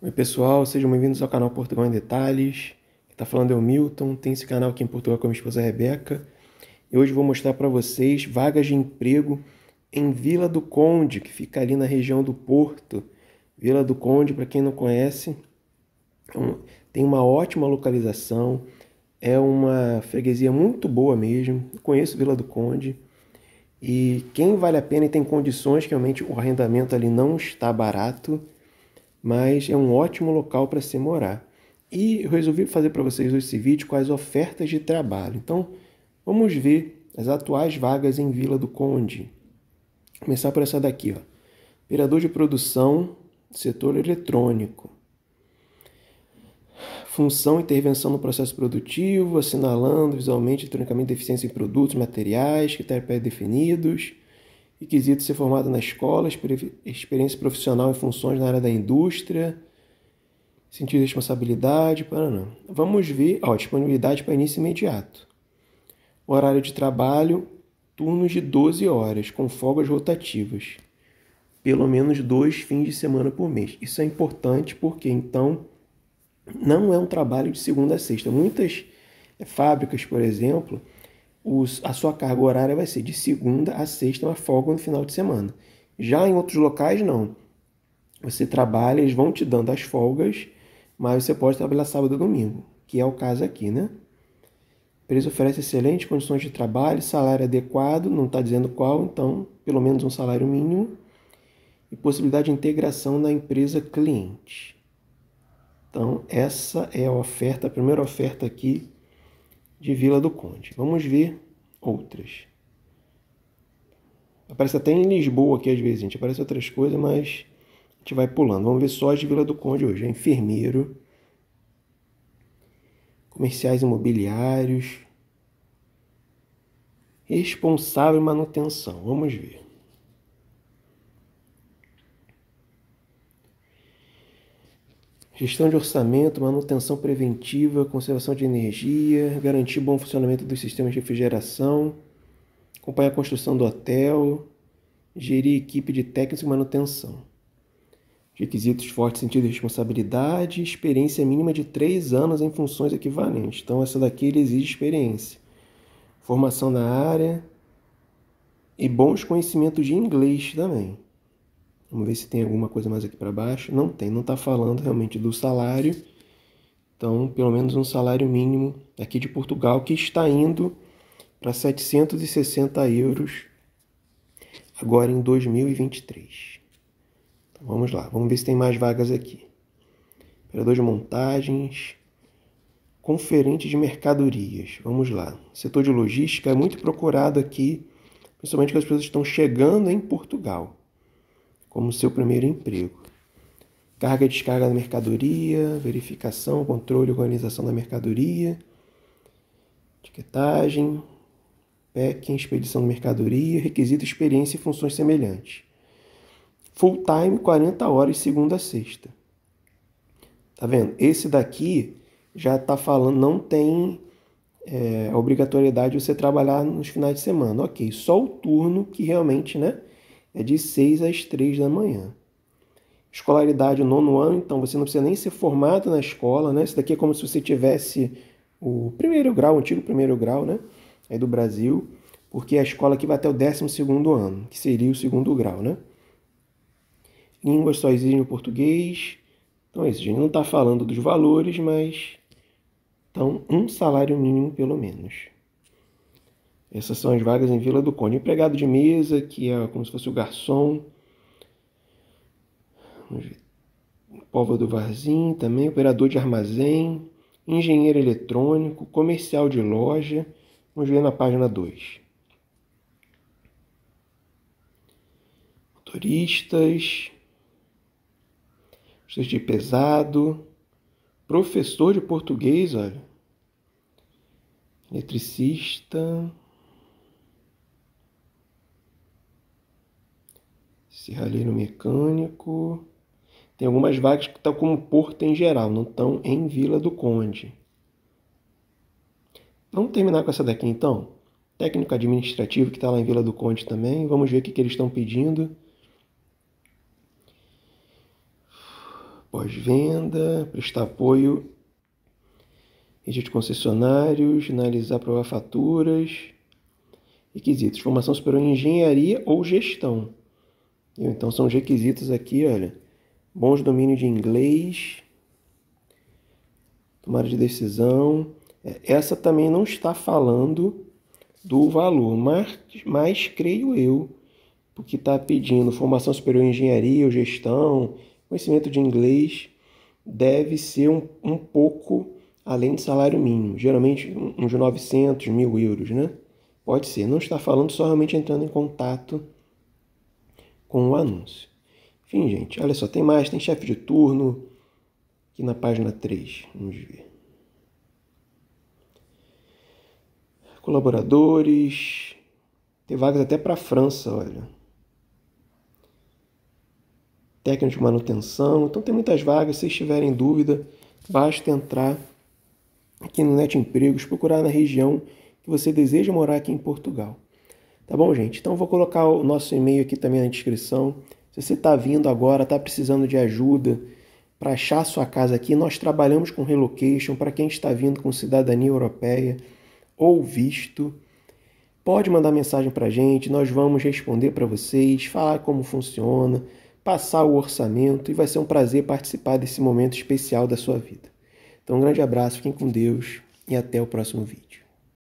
Oi pessoal, sejam bem-vindos ao canal Portugal em Detalhes. Está tá falando é o Milton, tem esse canal aqui em Portugal com a minha esposa Rebeca. E hoje vou mostrar para vocês vagas de emprego em Vila do Conde, que fica ali na região do Porto. Vila do Conde, para quem não conhece, é tem uma ótima localização, é uma freguesia muito boa mesmo. Eu conheço Vila do Conde. E quem vale a pena e tem condições, que realmente o arrendamento ali não está barato mas é um ótimo local para se morar. E eu resolvi fazer para vocês esse vídeo com as ofertas de trabalho. Então, vamos ver as atuais vagas em Vila do Conde. Vou começar por essa daqui, ó. Operador de produção, setor eletrônico. Função intervenção no processo produtivo, assinalando visualmente e eletronicamente deficiência em produtos, materiais, critérios pré-definidos. Requisito ser formado na escola, experiência profissional e funções na área da indústria, sentido de responsabilidade, para não. Vamos ver, ó, disponibilidade para início imediato. Horário de trabalho, turnos de 12 horas, com folgas rotativas. Pelo menos dois fins de semana por mês. Isso é importante porque então não é um trabalho de segunda a sexta. Muitas fábricas, por exemplo, os, a sua carga horária vai ser de segunda a sexta, uma folga no final de semana. Já em outros locais, não. Você trabalha, eles vão te dando as folgas, mas você pode trabalhar sábado e domingo, que é o caso aqui, né? A empresa oferece excelentes condições de trabalho, salário adequado, não está dizendo qual, então pelo menos um salário mínimo, e possibilidade de integração na empresa cliente. Então, essa é a oferta, a primeira oferta aqui de Vila do Conde. Vamos ver outras. Aparece até em Lisboa aqui às vezes, gente. Aparece outras coisas, mas a gente vai pulando. Vamos ver só as de Vila do Conde hoje. É enfermeiro, comerciais imobiliários, responsável manutenção. Vamos ver. gestão de orçamento, manutenção preventiva, conservação de energia, garantir bom funcionamento dos sistemas de refrigeração, acompanhar a construção do hotel, gerir equipe de técnicos e manutenção. Requisitos fortes sentido de responsabilidade, experiência mínima de 3 anos em funções equivalentes. Então, essa daqui ele exige experiência. Formação na área e bons conhecimentos de inglês também. Vamos ver se tem alguma coisa mais aqui para baixo. Não tem, não está falando realmente do salário. Então, pelo menos um salário mínimo aqui de Portugal que está indo para 760 euros agora em 2023. Então, vamos lá, vamos ver se tem mais vagas aqui. Operador de montagens, conferente de mercadorias. Vamos lá. setor de logística é muito procurado aqui, principalmente que as pessoas estão chegando em Portugal como seu primeiro emprego. Carga e descarga da mercadoria, verificação, controle e organização da mercadoria, etiquetagem, packing, expedição de mercadoria, requisito, experiência e funções semelhantes. Full time, 40 horas, segunda a sexta. Tá vendo? Esse daqui já tá falando, não tem é, obrigatoriedade de você trabalhar nos finais de semana. Ok, só o turno que realmente, né? é de 6 às 3 da manhã. Escolaridade nono ano, então você não precisa nem ser formado na escola, né? Isso daqui é como se você tivesse o primeiro grau, o antigo primeiro grau, né? É do Brasil, porque a escola aqui vai até o 12 segundo ano, que seria o segundo grau, né? Línguas só exigem o português. Então é isso, a gente não está falando dos valores, mas então um salário mínimo pelo menos. Essas são as vagas em Vila do Conde. Empregado de mesa, que é como se fosse o garçom. Pova do Varzim também, operador de armazém, engenheiro eletrônico, comercial de loja. Vamos ver na página 2. Motoristas, motoristas de pesado, professor de português, olha, eletricista, serralheiro mecânico. Tem algumas vagas que estão tá como Porto em geral, não estão em Vila do Conde. Vamos terminar com essa daqui então? Técnico administrativo que está lá em Vila do Conde também. Vamos ver o que, que eles estão pedindo. Pós-venda, prestar apoio, rede de concessionários, analisar, aprovar faturas requisitos: formação superior em engenharia ou gestão. Então são os requisitos aqui, olha. Bons domínios de inglês, tomada de decisão. É, essa também não está falando do valor, mas, mas creio eu, porque está pedindo formação superior em engenharia ou gestão, conhecimento de inglês, deve ser um, um pouco além do salário mínimo, geralmente uns 900, mil euros, né? Pode ser, não está falando só realmente entrando em contato com o anúncio. Enfim, gente, olha só, tem mais, tem chefe de turno aqui na página 3, vamos ver. Colaboradores, tem vagas até para a França, olha. Técnico de manutenção, então tem muitas vagas, se estiverem em dúvida, basta entrar aqui no Net Empregos, procurar na região que você deseja morar aqui em Portugal. Tá bom, gente? Então vou colocar o nosso e-mail aqui também na descrição. Se você está vindo agora, está precisando de ajuda para achar sua casa aqui, nós trabalhamos com relocation para quem está vindo com cidadania europeia ou visto. Pode mandar mensagem para a gente, nós vamos responder para vocês, falar como funciona, passar o orçamento e vai ser um prazer participar desse momento especial da sua vida. Então, um grande abraço, fiquem com Deus e até o próximo vídeo.